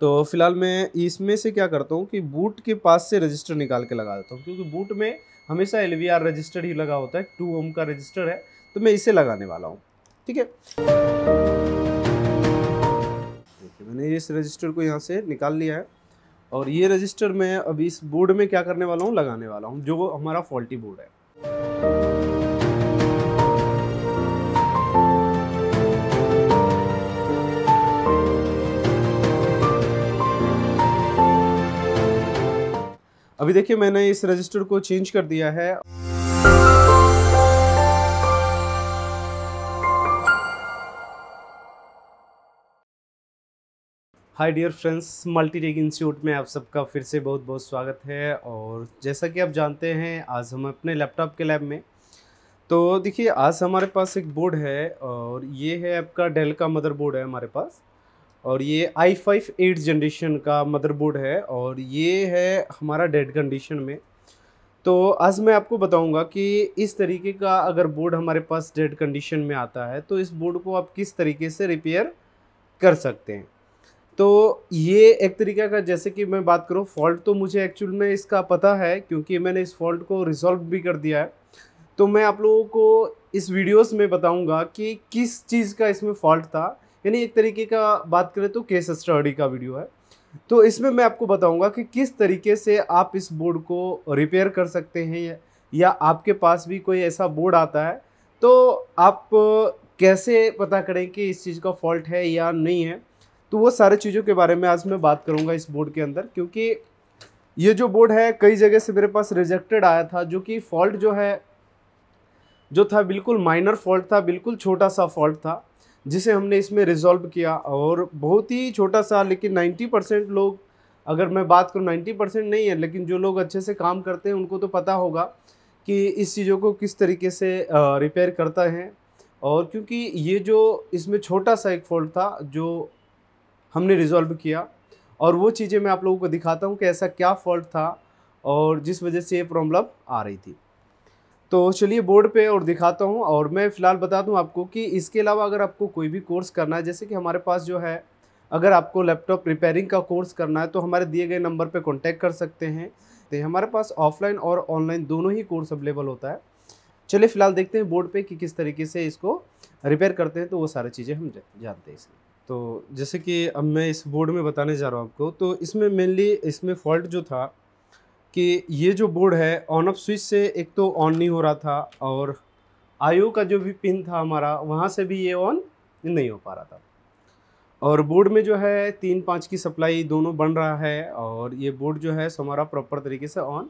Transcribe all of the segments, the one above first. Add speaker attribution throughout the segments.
Speaker 1: तो फिलहाल मैं इसमें से क्या करता हूँ कि बूट के पास से रजिस्टर निकाल के लगा देता हूँ क्योंकि बूट में हमेशा एल वी रजिस्टर ही लगा होता है टू ओम का रजिस्टर है तो मैं इसे लगाने वाला हूँ ठीक है देखिए मैंने इस रजिस्टर को यहाँ से निकाल लिया है और ये रजिस्टर मैं अब इस बोर्ड में क्या करने वाला हूँ लगाने वाला हूँ जो हमारा फॉल्टी बोर्ड है अभी देखिए मैंने इस रजिस्टर को चेंज कर दिया है hi dear friends multi tech institute में आप सबका फिर से बहुत बहुत स्वागत है और जैसा कि आप जानते हैं आज हम अपने लैपटॉप के लैब में तो देखिए आज हमारे पास एक बोर्ड है और ये है आपका डेल का मदरबोर्ड है हमारे पास और ये आई फाइव एट जनरेशन का मदरबोर्ड है और ये है हमारा डेड कंडीशन में तो आज मैं आपको बताऊंगा कि इस तरीके का अगर बोर्ड हमारे पास डेड कंडीशन में आता है तो इस बोर्ड को आप किस तरीके से रिपेयर कर सकते हैं तो ये एक तरीक़े का जैसे कि मैं बात करूँ फॉल्ट तो मुझे एक्चुअल में इसका पता है क्योंकि मैंने इस फॉल्ट को रिजॉल्व भी कर दिया है तो मैं आप लोगों को इस वीडियोस में बताऊंगा कि किस चीज़ का इसमें फॉल्ट था यानी एक तरीके का बात करें तो केस स्टडी का वीडियो है तो इसमें मैं आपको बताऊंगा कि किस तरीके से आप इस बोर्ड को रिपेयर कर सकते हैं या आपके पास भी कोई ऐसा बोर्ड आता है तो आप कैसे पता करें कि इस चीज़ का फॉल्ट है या नहीं है तो वो सारे चीज़ों के बारे में आज मैं बात करूँगा इस बोर्ड के अंदर क्योंकि ये जो बोर्ड है कई जगह से मेरे पास रिजेक्टेड आया था जो कि फॉल्ट जो है जो था बिल्कुल माइनर फॉल्ट था बिल्कुल छोटा सा फॉल्ट था जिसे हमने इसमें रिजॉल्व किया और बहुत ही छोटा सा लेकिन 90 परसेंट लोग अगर मैं बात करूँ 90 परसेंट नहीं है लेकिन जो लोग अच्छे से काम करते हैं उनको तो पता होगा कि इस चीज़ों को किस तरीके से रिपेयर करता है और क्योंकि ये जो इसमें छोटा सा एक फॉल्ट था जो हमने रिजॉल्व किया और वो चीज़ें मैं आप लोगों को दिखाता हूँ कि ऐसा क्या फॉल्ट था और जिस वजह से ये प्रॉब्लम आ रही थी तो चलिए बोर्ड पे और दिखाता हूँ और मैं फ़िलहाल बता दूँ आपको कि इसके अलावा अगर आपको कोई भी कोर्स करना है जैसे कि हमारे पास जो है अगर आपको लैपटॉप रिपेयरिंग का कोर्स करना है तो हमारे दिए गए नंबर पर कॉन्टैक्ट कर सकते हैं तो हमारे पास ऑफलाइन और ऑनलाइन दोनों ही कोर्स अवेलेबल होता है चलिए फ़िलहाल देखते हैं बोर्ड पर कि किस तरीके से इसको रिपेयर करते हैं तो वो सारी चीज़ें हम जानते हैं इसमें तो जैसे कि अब मैं इस बोर्ड में बताने जा रहा हूँ आपको तो इसमें मेनली इसमें फॉल्ट जो था कि ये जो बोर्ड है ऑन ऑफ स्विच से एक तो ऑन नहीं हो रहा था और आयो का जो भी पिन था हमारा वहाँ से भी ये ऑन नहीं हो पा रहा था और बोर्ड में जो है तीन पाँच की सप्लाई दोनों बन रहा है और ये बोर्ड जो है हमारा प्रॉपर तरीके से ऑन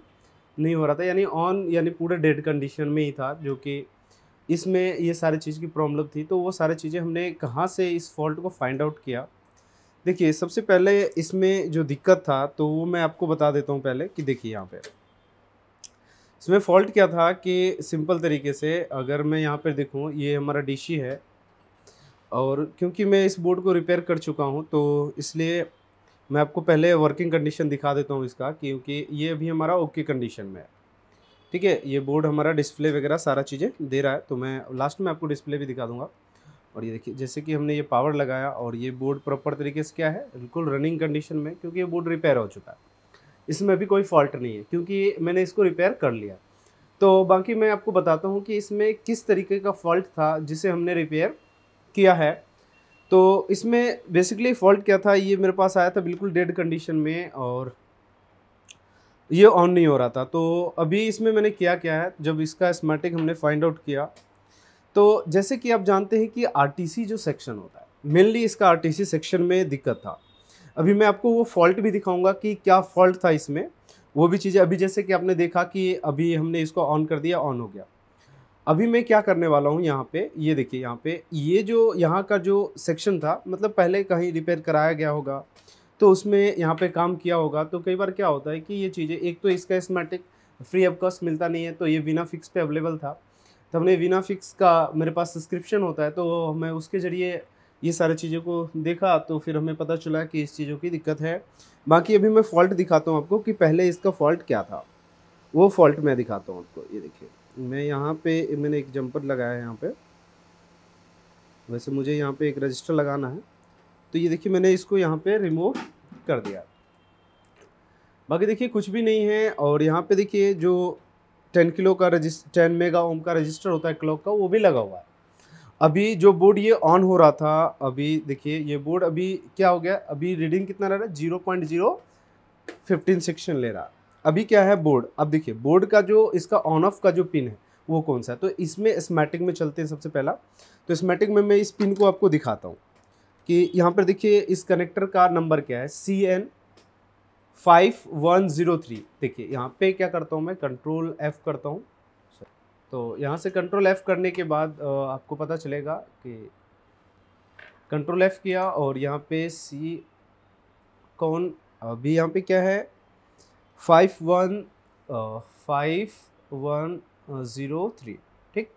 Speaker 1: नहीं हो रहा था यानी ऑन यानी पूरे डेड कंडीशन में ही था जो कि इसमें ये सारी चीज़ की प्रॉब्लम थी तो वो सारी चीज़ें हमने कहाँ से इस फॉल्ट को फाइंड आउट किया देखिए सबसे पहले इसमें जो दिक्कत था तो वो मैं आपको बता देता हूँ पहले कि देखिए यहाँ पे इसमें फॉल्ट क्या था कि सिंपल तरीके से अगर मैं यहाँ पर देखूँ ये हमारा डीशी है और क्योंकि मैं इस बोर्ड को रिपेयर कर चुका हूँ तो इसलिए मैं आपको पहले वर्किंग कंडीशन दिखा देता हूँ इसका क्योंकि ये अभी हमारा ओके कंडीशन में है ठीक है ये बोर्ड हमारा डिस्प्ले वगैरह सारा चीज़ें दे रहा है तो मैं लास्ट में आपको डिस्प्ले भी दिखा दूँगा और ये देखिए जैसे कि हमने ये पावर लगाया और ये बोर्ड प्रॉपर तरीके से क्या है बिल्कुल रनिंग कंडीशन में क्योंकि ये बोर्ड रिपेयर हो चुका है इसमें भी कोई फॉल्ट नहीं है क्योंकि मैंने इसको रिपेयर कर लिया तो बाकी मैं आपको बताता हूँ कि इसमें किस तरीके का फॉल्ट था जिसे हमने रिपेयर किया है तो इसमें बेसिकली फॉल्ट क्या था ये मेरे पास आया था बिल्कुल डेड कंडीशन में और ये ऑन नहीं हो रहा था तो अभी इसमें मैंने किया क्या है जब इसका स्मार्टिक हमने फाइंड आउट किया तो जैसे कि आप जानते हैं कि आरटीसी जो सेक्शन होता है मेनली इसका आरटीसी सेक्शन में दिक्कत था अभी मैं आपको वो फॉल्ट भी दिखाऊंगा कि क्या फॉल्ट था इसमें वो भी चीज़ें अभी जैसे कि आपने देखा कि अभी हमने इसको ऑन कर दिया ऑन हो गया अभी मैं क्या करने वाला हूँ यहाँ पे ये देखिए यहाँ पे ये जो यहाँ का जो सेक्शन था मतलब पहले कहीं रिपेयर कराया गया होगा तो उसमें यहाँ पे काम किया होगा तो कई बार क्या होता है कि ये चीज़ें एक तो इसका स्मेटिक फ्री ऑफ कॉस्ट मिलता नहीं है तो ये बिना फिक्स पे अवेलेबल था तो हमने वीनाफिक्स का मेरे पास सब्सक्रिप्शन होता है तो मैं उसके ज़रिए ये सारी चीज़ों को देखा तो फिर हमें पता चला कि इस चीज़ों की दिक्कत है बाकी अभी मैं फ़ॉल्ट दिखाता हूँ आपको कि पहले इसका फ़ॉल्ट क्या था वो फॉल्ट मैं दिखाता हूँ आपको ये देखिए मैं यहाँ पे मैंने एक जंपर लगाया है यहाँ पे वैसे मुझे यहाँ पे एक रजिस्टर लगाना है तो ये देखिए मैंने इसको यहाँ पे रिमूव कर दिया बाकी देखिए कुछ भी नहीं है और यहाँ पे देखिए जो टेन किलो का रजिस्टर टेन मेगा ओम का रजिस्टर होता है क्लॉक का वो भी लगा हुआ है अभी जो बोर्ड ये ऑन हो रहा था अभी देखिए ये बोर्ड अभी क्या हो गया अभी रीडिंग कितना रह रहा है zero point zero fifteen section ले रहा अभी क्या है बोर्ड अब देखिए बोर्ड का जो इसका ऑन ऑफ का जो पिन है वो कौन सा है तो इसमें स्मैटिक में चलते हैं सबसे पहला तो स्मैटिक में मैं इस पिन को आपको दिखाता हूँ कि यहाँ पर देखिए इस कनेक्टर का नंबर क्या है C N five one zero three देखिए यहाँ पे क्या करता हूँ मैं कंट्रोल एफ़ करता हूँ तो यहाँ से कंट्रोल एफ़ करने के बाद आपको पता चलेगा कि कंट्रोल एफ़ किया और यहाँ पे सी कौन अभी यहाँ पे क्या है five one five one zero three ठीक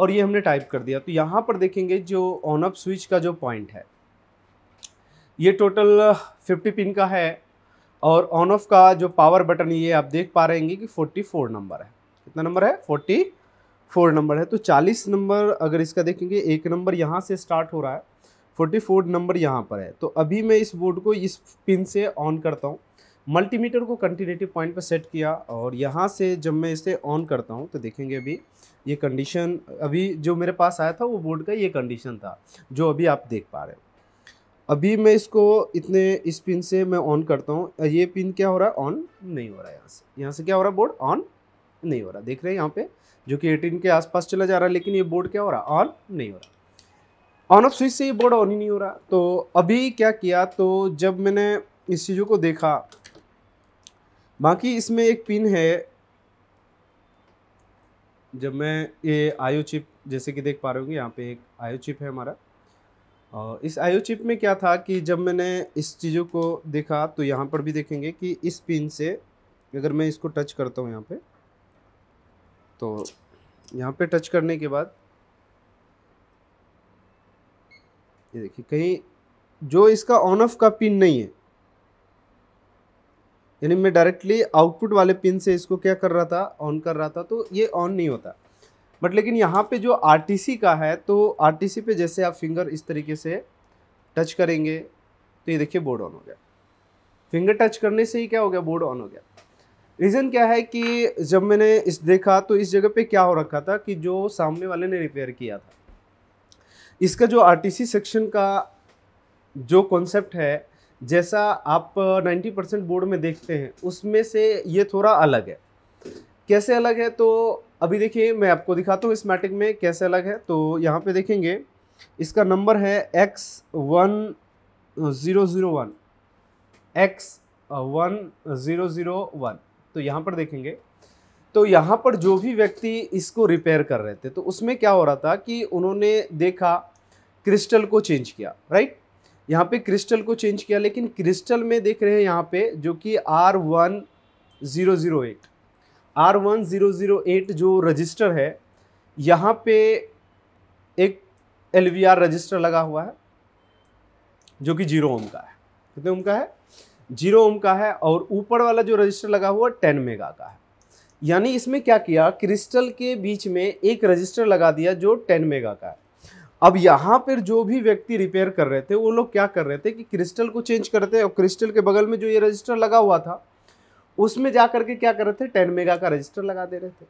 Speaker 1: और ये हमने टाइप कर दिया तो यहाँ पर देखेंगे जो ऑन अप स्विच का जो पॉइंट है ये टोटल फिफ्टी पिन का है और ऑन ऑफ का जो पावर बटन ये आप देख पा रहेंगे कि 44 नंबर है कितना नंबर है 44 नंबर है तो 40 नंबर अगर इसका देखेंगे एक नंबर यहाँ से स्टार्ट हो रहा है 44 नंबर यहाँ पर है तो अभी मैं इस बोर्ड को इस पिन से ऑन करता हूँ मल्टीमीटर को कंटिन्यूटिव पॉइंट पर सेट किया और यहाँ से जब मैं इसे ऑन करता हूँ तो देखेंगे अभी ये कंडीशन अभी जो मेरे पास आया था वो बोर्ड का ये कंडीशन था जो अभी आप देख पा रहे हो अभी मैं इसको इतने इस पिन से मैं ऑन करता हूँ ये पिन क्या हो रहा है ऑन नहीं हो रहा है यहाँ से यहाँ से क्या हो रहा है बोर्ड ऑन नहीं हो रहा देख रहे हैं यहाँ पे जो कि एटीन के आसपास चला जा रहा है लेकिन ये बोर्ड क्या हो रहा ऑन नहीं हो रहा ऑन ऑफ स्विच से ये बोर्ड ऑन ही नहीं हो रहा तो अभी क्या किया तो जब मैंने इस चीज़ों को देखा बाकी इसमें एक पिन है जब मैं ये आयो चिप जैसे कि देख पा रहे होंगे यहाँ पे एक आयो चिप है हमारा और इस आयो चिप में क्या था कि जब मैंने इस चीज़ों को देखा तो यहाँ पर भी देखेंगे कि इस पिन से अगर मैं इसको टच करता हूँ यहाँ पे तो यहाँ पे टच करने के बाद ये देखिए कहीं जो इसका ऑन ऑफ का पिन नहीं है यानी मैं डायरेक्टली आउटपुट वाले पिन से इसको क्या कर रहा था ऑन कर रहा था तो ये ऑन नहीं होता बट लेकिन यहाँ पे जो आर का है तो आर पे जैसे आप फिंगर इस तरीके से टच करेंगे तो ये देखिए बोर्ड ऑन हो गया फिंगर टच करने से ही क्या हो गया बोर्ड ऑन हो गया रीज़न क्या है कि जब मैंने इस देखा तो इस जगह पे क्या हो रखा था कि जो सामने वाले ने रिपेयर किया था इसका जो आर सेक्शन का जो कॉन्सेप्ट है जैसा आप 90 परसेंट बोर्ड में देखते हैं उसमें से ये थोड़ा अलग है कैसे अलग है तो अभी देखिए मैं आपको दिखाता हूँ इस मैटिक में कैसे अलग है तो यहाँ पे देखेंगे इसका नंबर है X one zero zero one X one zero zero one तो यहाँ पर देखेंगे तो यहाँ पर जो भी व्यक्ति इसको रिपेयर कर रहे थे तो उसमें क्या हो रहा था कि उन्होंने देखा क्रिस्टल को चेंज किया राइट यहाँ पे क्रिस्टल को चेंज किया लेकिन क्रिस्टल में देख रहे हैं यहाँ पे जो कि R one zero zero eight R one zero zero eight जो रजिस्टर है यहाँ पे एक एल वी आर रजिस्टर लगा हुआ है जो कि जीरो ओम का है कितने ओम का है जीरो ओम का है और ऊपर वाला जो रजिस्टर लगा हुआ टेन मेगा का है यानी इसमें क्या किया क्रिस्टल के बीच में एक रजिस्टर लगा दिया जो टेन मेगा का है अब यहाँ पर जो भी व्यक्ति रिपेयर कर रहे थे वो लोग क्या कर रहे थे कि क्रिस्टल को चेंज करते और क्रिस्टल के बगल में जो ये रजिस्टर लगा हुआ था उसमें जा करके क्या कर रहे थे टेन मेगा का रजिस्टर लगा दे रहे थे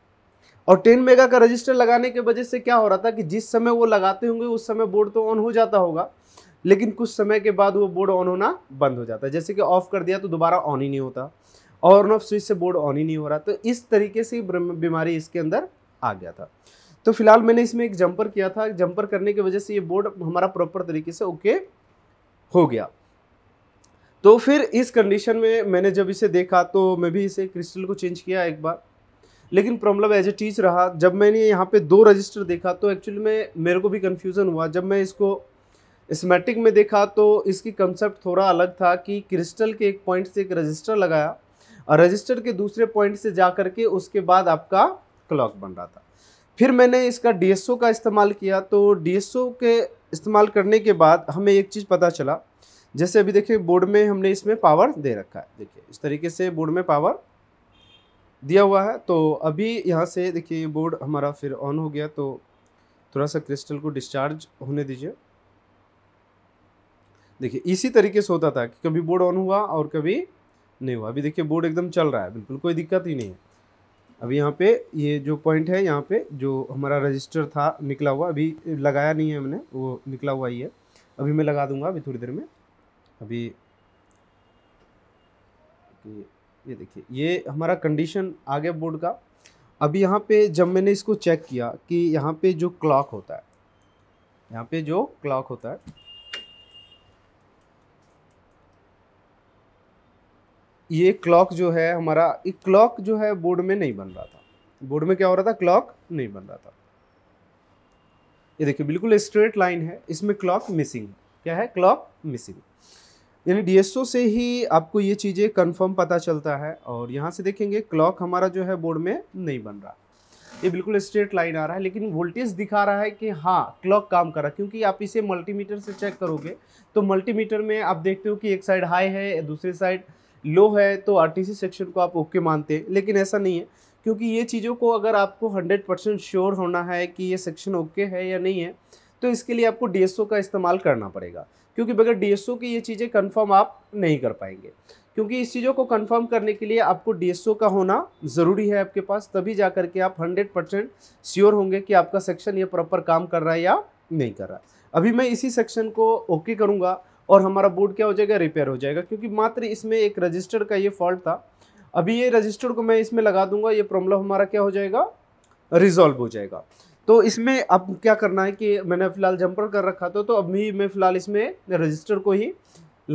Speaker 1: और टेन मेगा का रजिस्टर लगाने के वजह से क्या हो रहा था कि जिस समय वो लगाते होंगे उस समय बोर्ड तो ऑन हो जाता होगा लेकिन कुछ समय के बाद वो बोर्ड ऑन होना बंद हो जाता है जैसे कि ऑफ कर दिया तो दोबारा ऑन ही नहीं होता और ऑन ऑफ स्विच से बोर्ड ऑन ही नहीं हो रहा तो इस तरीके से बीमारी इसके अंदर आ गया था तो फिलहाल मैंने इसमें एक जंपर किया था जंपर करने की वजह से ये बोर्ड हमारा प्रॉपर तरीके से ओके हो गया तो फिर इस कंडीशन में मैंने जब इसे देखा तो मैं भी इसे क्रिस्टल को चेंज किया एक बार लेकिन प्रॉब्लम एज ए टीच रहा जब मैंने यहाँ पे दो रजिस्टर देखा तो एक्चुअली में मेरे को भी कन्फ्यूज़न हुआ जब मैं इसको स्मेटिक में देखा तो इसकी कंसेप्ट थोड़ा अलग था कि क्रिस्टल के एक पॉइंट से एक रजिस्टर लगाया और रजिस्टर के दूसरे पॉइंट से जा करके उसके बाद आपका क्लॉक बन रहा था फिर मैंने इसका डी का इस्तेमाल किया तो डी के इस्तेमाल करने के बाद हमें एक चीज़ पता चला जैसे अभी देखिए बोर्ड में हमने इसमें पावर दे रखा है देखिए इस तरीके से बोर्ड में पावर दिया हुआ है तो अभी यहाँ से देखिए ये बोर्ड हमारा फिर ऑन हो गया तो थोड़ा सा क्रिस्टल को डिस्चार्ज होने दीजिए देखिए इसी तरीके से होता था कि कभी बोर्ड ऑन हुआ और कभी नहीं हुआ अभी देखिए बोर्ड एकदम चल रहा है बिल्कुल कोई दिक्कत ही नहीं है अभी यहाँ पे ये जो पॉइंट है यहाँ पे जो हमारा रजिस्टर था निकला हुआ अभी लगाया नहीं है हमने वो निकला हुआ ही है अभी मैं लगा दूंगा अभी थोड़ी देर में अभी ये देखिए ये हमारा कंडीशन आ गया बोर्ड का अभी यहाँ पे जब मैंने इसको चेक किया कि यहाँ पे जो क्लॉक होता है यहाँ पे जो क्लॉक होता है ये क्लॉक जो है हमारा एक क्लॉक जो है बोर्ड में नहीं बन रहा था बोर्ड में क्या हो रहा था क्लॉक नहीं बन रहा था ये देखिए बिल्कुल स्ट्रेट लाइन है इसमें क्लॉक मिसिंग क्या है क्लॉक मिसिंग यानी डीएसओ से ही आपको ये चीज़ें कंफर्म पता चलता है और यहाँ से देखेंगे क्लॉक हमारा जो है बोर्ड में नहीं बन रहा ये बिल्कुल स्ट्रेट लाइन आ रहा है लेकिन वोल्टेज दिखा रहा है कि हाँ क्लॉक काम कर रहा है क्योंकि आप इसे मल्टीमीटर से चेक करोगे तो मल्टीमीटर में आप देखते हो कि एक साइड हाई है दूसरी साइड लो है तो आर सेक्शन को आप ओके मानते हैं लेकिन ऐसा नहीं है क्योंकि ये चीज़ों को अगर आपको 100 परसेंट श्योर होना है कि ये सेक्शन ओके है या नहीं है तो इसके लिए आपको डी का इस्तेमाल करना पड़ेगा क्योंकि बगैर डीएसओ की ये चीज़ें कंफर्म आप नहीं कर पाएंगे क्योंकि इस चीज़ों को कंफर्म करने के लिए आपको डीएसओ का होना ज़रूरी है आपके पास तभी जा करके आप हंड्रेड परसेंट श्योर होंगे कि आपका सेक्शन ये प्रॉपर काम कर रहा है या नहीं कर रहा अभी मैं इसी सेक्शन को ओके करूँगा और हमारा बोर्ड क्या हो जाएगा रिपेयर हो जाएगा क्योंकि मात्र इसमें एक रजिस्टर का ये फॉल्ट था अभी ये रजिस्टर को मैं इसमें लगा दूंगा ये प्रॉब्लम हमारा क्या हो जाएगा रिजॉल्व हो जाएगा तो इसमें अब क्या करना है कि मैंने फ़िलहाल जंपर कर रखा था तो अभी मैं फ़िलहाल इसमें रजिस्टर को ही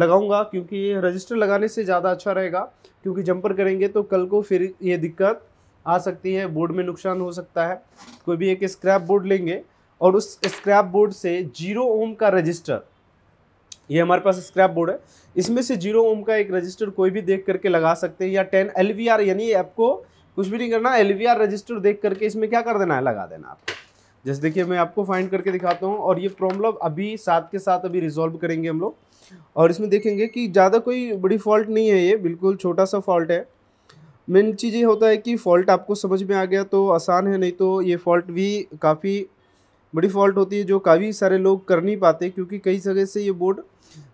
Speaker 1: लगाऊंगा क्योंकि रजिस्टर लगाने से ज़्यादा अच्छा रहेगा क्योंकि जंपर करेंगे तो कल को फिर ये दिक्कत आ सकती है बोर्ड में नुकसान हो सकता है कोई भी एक स्क्रैप बोर्ड लेंगे और उस स्क्रैप बोर्ड से जीरो ओम का रजिस्टर ये हमारे पास स्क्रैप बोर्ड है इसमें से जीरो ओम का एक रजिस्टर कोई भी देख करके लगा सकते हैं या टेन एल यानी आपको कुछ भी नहीं करना एल रजिस्टर देख करके इसमें क्या कर देना है लगा देना आपको जैसे देखिए मैं आपको फाइंड करके दिखाता हूँ और ये प्रॉब्लम अभी साथ के साथ अभी रिजॉल्व करेंगे हम लोग और इसमें देखेंगे कि ज़्यादा कोई बड़ी फॉल्ट नहीं है ये बिल्कुल छोटा सा फॉल्ट है मेन चीज़ ये होता है कि फ़ॉल्ट आपको समझ में आ गया तो आसान है नहीं तो ये फ़ॉल्ट भी काफ़ी बड़ी फॉल्ट होती है जो काफ़ी सारे लोग कर नहीं पाते क्योंकि कई जगह से ये बोर्ड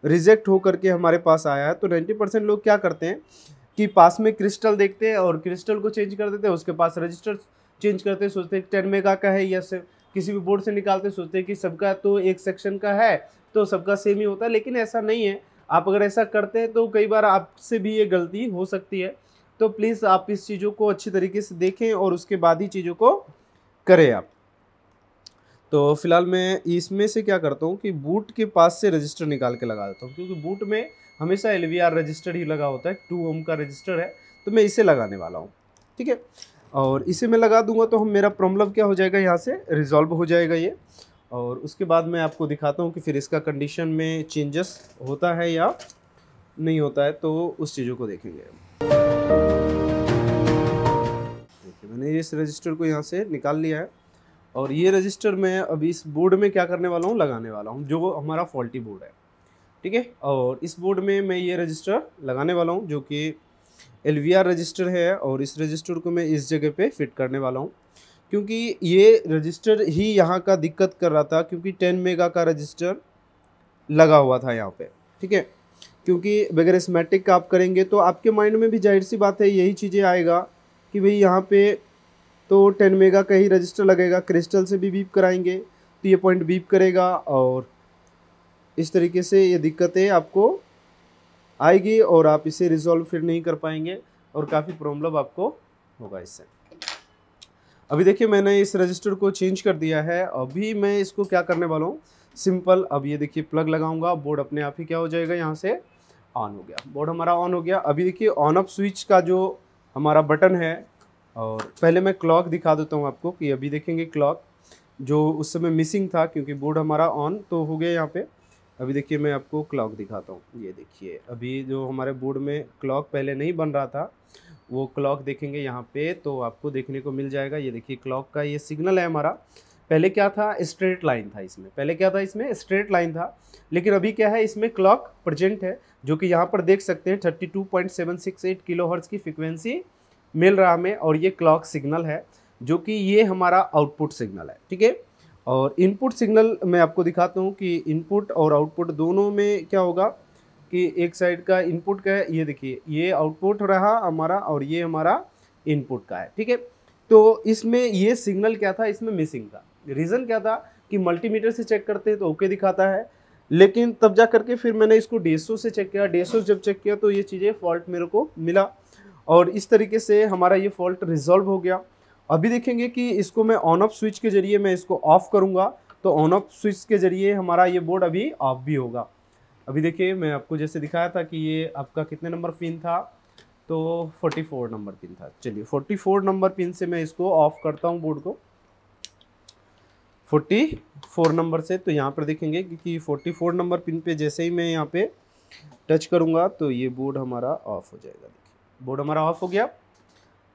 Speaker 1: रिजेक्ट होकर के हमारे पास आया है तो नाइन्टी परसेंट लोग क्या करते हैं कि पास में क्रिस्टल देखते हैं और क्रिस्टल को चेंज कर देते हैं उसके पास रजिस्टर चेंज करते हैं सोचते हैं टेन मेगा का है या किसी भी बोर्ड से निकालते सोचते हैं कि सबका तो एक सेक्शन का है तो सबका सेम ही होता है लेकिन ऐसा नहीं है आप अगर ऐसा करते हैं तो कई बार आपसे भी ये गलती हो सकती है तो प्लीज़ आप इस चीज़ों को अच्छी तरीके से देखें और उसके बाद ही चीज़ों को करें आप तो फिलहाल मैं इसमें से क्या करता हूँ कि बूट के पास से रजिस्टर निकाल के लगा देता हूँ क्योंकि बूट में हमेशा एल रजिस्टर ही लगा होता है टू ओम का रजिस्टर है तो मैं इसे लगाने वाला हूँ ठीक है और इसे मैं लगा दूंगा तो हम मेरा प्रॉब्लम क्या हो जाएगा यहाँ से रिजॉल्व हो जाएगा ये और उसके बाद मैं आपको दिखाता हूँ कि फिर इसका कंडीशन में चेंजेस होता है या नहीं होता है तो उस चीज़ों को देखेंगे देखिए मैंने इस रजिस्टर को यहाँ से निकाल लिया है और ये रजिस्टर मैं अभी इस बोर्ड में क्या करने वाला हूँ लगाने वाला हूँ जो हमारा फॉल्टी बोर्ड है ठीक है और इस बोर्ड में मैं ये रजिस्टर लगाने वाला हूँ जो कि एल रजिस्टर है और इस रजिस्टर को मैं इस जगह पे फिट करने वाला हूँ क्योंकि ये रजिस्टर ही यहाँ का दिक्कत कर रहा था क्योंकि टेन मेगा का रजिस्टर लगा हुआ था यहाँ पे ठीक है क्योंकि बगैर स्मेटिक का आप करेंगे तो आपके माइंड में भी जाहिर सी बात है यही चीज़ें आएगा कि भाई यहाँ पे तो टेन मेगा का ही रजिस्टर लगेगा क्रिस्टल से भी बीप कराएंगे तो ये पॉइंट बीप करेगा और इस तरीके से ये दिक्कतें आपको आएगी और आप इसे रिजॉल्व फिर नहीं कर पाएंगे और काफ़ी प्रॉब्लम आपको होगा इससे अभी देखिए मैंने इस रजिस्टर को चेंज कर दिया है अभी मैं इसको क्या करने वाला हूँ सिंपल अब ये देखिए प्लग लगाऊंगा बोर्ड अपने आप ही क्या हो जाएगा यहाँ से ऑन हो गया बोर्ड हमारा ऑन हो गया अभी देखिए ऑन ऑफ स्विच का जो हमारा बटन है और पहले मैं क्लॉक दिखा देता हूँ आपको कि अभी देखेंगे क्लॉक जो उस समय मिसिंग था क्योंकि बोर्ड हमारा ऑन तो हो गया यहाँ पर अभी देखिए मैं आपको क्लॉक दिखाता हूँ ये देखिए अभी जो हमारे बोर्ड में क्लॉक पहले नहीं बन रहा था वो क्लॉक देखेंगे यहाँ पे तो आपको देखने को मिल जाएगा ये देखिए क्लॉक का ये सिग्नल है हमारा पहले क्या था स्ट्रेट लाइन था इसमें पहले क्या था इसमें स्ट्रेट लाइन था लेकिन अभी क्या है इसमें क्लॉक प्रजेंट है जो कि यहाँ पर देख सकते हैं 32.768 किलो हर्ट्स की फ्रिक्वेंसी मिल रहा हमें और ये क्लॉक सिग्नल है जो कि ये हमारा आउटपुट सिग्नल है ठीक है और इनपुट सिग्नल मैं आपको दिखाता हूँ कि इनपुट और आउटपुट दोनों में क्या होगा कि एक साइड का इनपुट का है ये देखिए ये आउटपुट रहा हमारा और ये हमारा इनपुट का है ठीक है तो इसमें ये सिग्नल क्या था इसमें मिसिंग था रीज़न क्या था कि मल्टीमीटर से चेक करते हैं तो ओके दिखाता है लेकिन तब जा करके फिर मैंने इसको डेसो से चेक किया डेसो जब चेक किया तो ये चीज़ें फॉल्ट मेरे को मिला और इस तरीके से हमारा ये फॉल्ट रिजॉल्व हो गया अभी देखेंगे कि इसको मैं ऑन ऑफ स्विच के जरिए मैं इसको ऑफ़ करूँगा तो ऑन ऑफ स्विच के जरिए हमारा ये बोर्ड अभी ऑफ भी होगा अभी देखिए मैं आपको जैसे दिखाया था कि ये आपका कितने नंबर पिन था तो 44 नंबर पिन था चलिए 44 नंबर पिन से मैं इसको ऑफ करता हूँ बोर्ड को 44 नंबर से तो यहाँ पर देखेंगे क्योंकि 44 नंबर पिन पे जैसे ही मैं यहाँ पे टच करूँगा तो ये बोर्ड हमारा ऑफ हो जाएगा देखिए बोर्ड हमारा ऑफ हो गया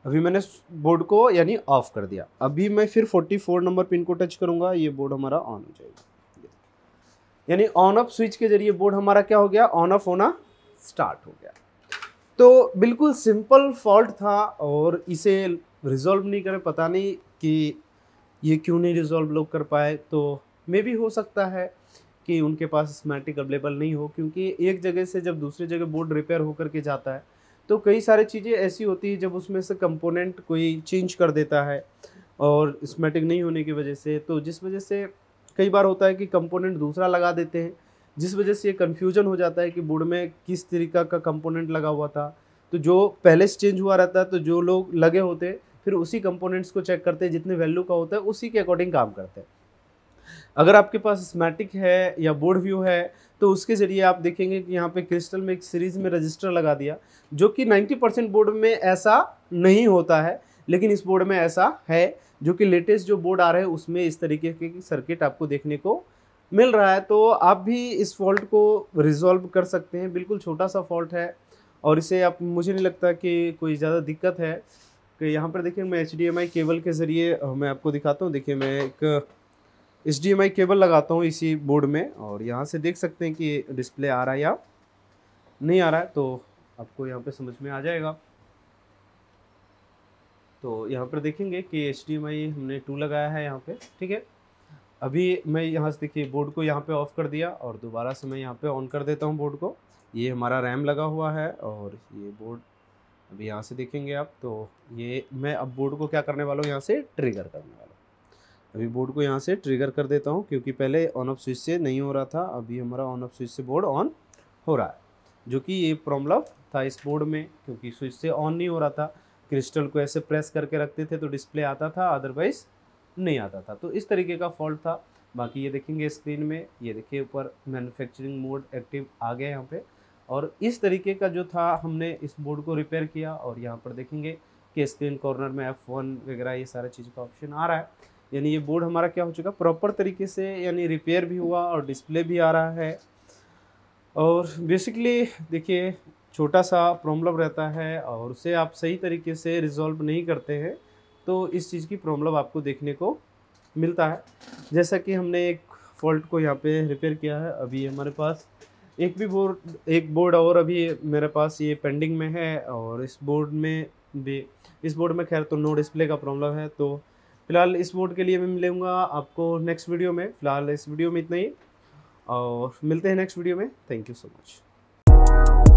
Speaker 1: अभी मैंने बोर्ड को यानी ऑफ कर दिया अभी मैं फिर 44 नंबर पिन को टच करूंगा ये बोर्ड हमारा ऑन हो जाएगा यानी ऑन ऑफ स्विच के जरिए बोर्ड हमारा क्या हो गया ऑन ऑफ होना स्टार्ट हो गया तो बिल्कुल सिंपल फॉल्ट था और इसे रिजॉल्व नहीं करें पता नहीं कि ये क्यों नहीं रिजॉल्व लोग कर पाए तो मे भी हो सकता है कि उनके पास स्मैटिक अवेलेबल नहीं हो क्योंकि एक जगह से जब दूसरी जगह बोर्ड रिपेयर होकर के जाता है तो कई सारी चीज़ें ऐसी होती है जब उसमें से कंपोनेंट कोई चेंज कर देता है और स्मेटिक नहीं होने की वजह से तो जिस वजह से कई बार होता है कि कंपोनेंट दूसरा लगा देते हैं जिस वजह से ये कन्फ्यूजन हो जाता है कि बोर्ड में किस तरीका का कंपोनेंट लगा हुआ था तो जो पहले से चेंज हुआ रहता है तो जो लोग लगे होते हैं फिर उसी कंपोनेंट्स को चेक करते हैं जितने वैल्यू का होता है उसी के अकॉर्डिंग काम करते हैं अगर आपके पास स्मैटिक है या बोर्ड व्यू है तो उसके ज़रिए आप देखेंगे कि यहाँ पे क्रिस्टल में एक सीरीज़ में रजिस्टर लगा दिया जो कि 90 परसेंट बोर्ड में ऐसा नहीं होता है लेकिन इस बोर्ड में ऐसा है जो कि लेटेस्ट जो बोर्ड आ रहे हैं उसमें इस तरीके के सर्किट आपको देखने को मिल रहा है तो आप भी इस फॉल्ट को रिजॉल्व कर सकते हैं बिल्कुल छोटा सा फॉल्ट है और इसे आप मुझे नहीं लगता कि कोई ज़्यादा दिक्कत है कि यहाँ पर देखिए मैं एच केबल के ज़रिए मैं आपको दिखाता हूँ देखिए मैं एक एच केबल लगाता हूँ इसी बोर्ड में और यहाँ से देख सकते हैं कि डिस्प्ले आ रहा है या नहीं आ रहा है तो आपको यहाँ पे समझ में आ जाएगा तो यहाँ पर देखेंगे कि एच हमने टू लगाया है यहाँ पे ठीक है अभी मैं यहाँ से देखिए बोर्ड को यहाँ पे ऑफ़ कर दिया और दोबारा से मैं यहाँ पे ऑन कर देता हूँ बोर्ड को ये हमारा रैम लगा हुआ है और ये बोर्ड अभी यहाँ से देखेंगे आप तो ये मैं अब बोर्ड को क्या करने वाला हूँ यहाँ से ट्रिगर करने वाला अभी बोर्ड को यहाँ से ट्रिगर कर देता हूँ क्योंकि पहले ऑन ऑफ स्विच से नहीं हो रहा था अभी हमारा ऑन ऑफ स्विच से बोर्ड ऑन हो रहा है जो कि ये प्रॉब्लम था इस बोर्ड में क्योंकि स्विच से ऑन नहीं हो रहा था क्रिस्टल को ऐसे प्रेस करके रखते थे तो डिस्प्ले आता था अदरवाइज नहीं आता था तो इस तरीके का फॉल्ट था बाकी ये देखेंगे स्क्रीन में ये देखिए ऊपर मैन्युफैक्चरिंग मोड एक्टिव आ गया यहाँ पे और इस तरीके का जो था हमने इस बोर्ड को रिपेयर किया और यहाँ पर देखेंगे कि स्क्रीन कॉर्नर में एफ़ वन वगैरह ये सारे चीज़ का ऑप्शन आ रहा है यानी ये बोर्ड हमारा क्या हो चुका प्रॉपर तरीके से यानी रिपेयर भी हुआ और डिस्प्ले भी आ रहा है और बेसिकली देखिए छोटा सा प्रॉब्लम रहता है और उसे आप सही तरीके से रिजॉल्व नहीं करते हैं तो इस चीज़ की प्रॉब्लम आपको देखने को मिलता है जैसा कि हमने एक फॉल्ट को यहाँ पे रिपेयर किया है अभी हमारे पास एक भी बोर्ड एक बोर्ड और अभी मेरे पास ये पेंडिंग में है और इस बोर्ड में भी इस बोर्ड में खैर तो नो डिस्प्ले का प्रॉब्लम है तो फिलहाल इस बोर्ड के लिए मैं मिलूँगा आपको नेक्स्ट वीडियो में फ़िलहाल इस वीडियो में इतना ही और मिलते हैं नेक्स्ट वीडियो में थैंक यू सो मच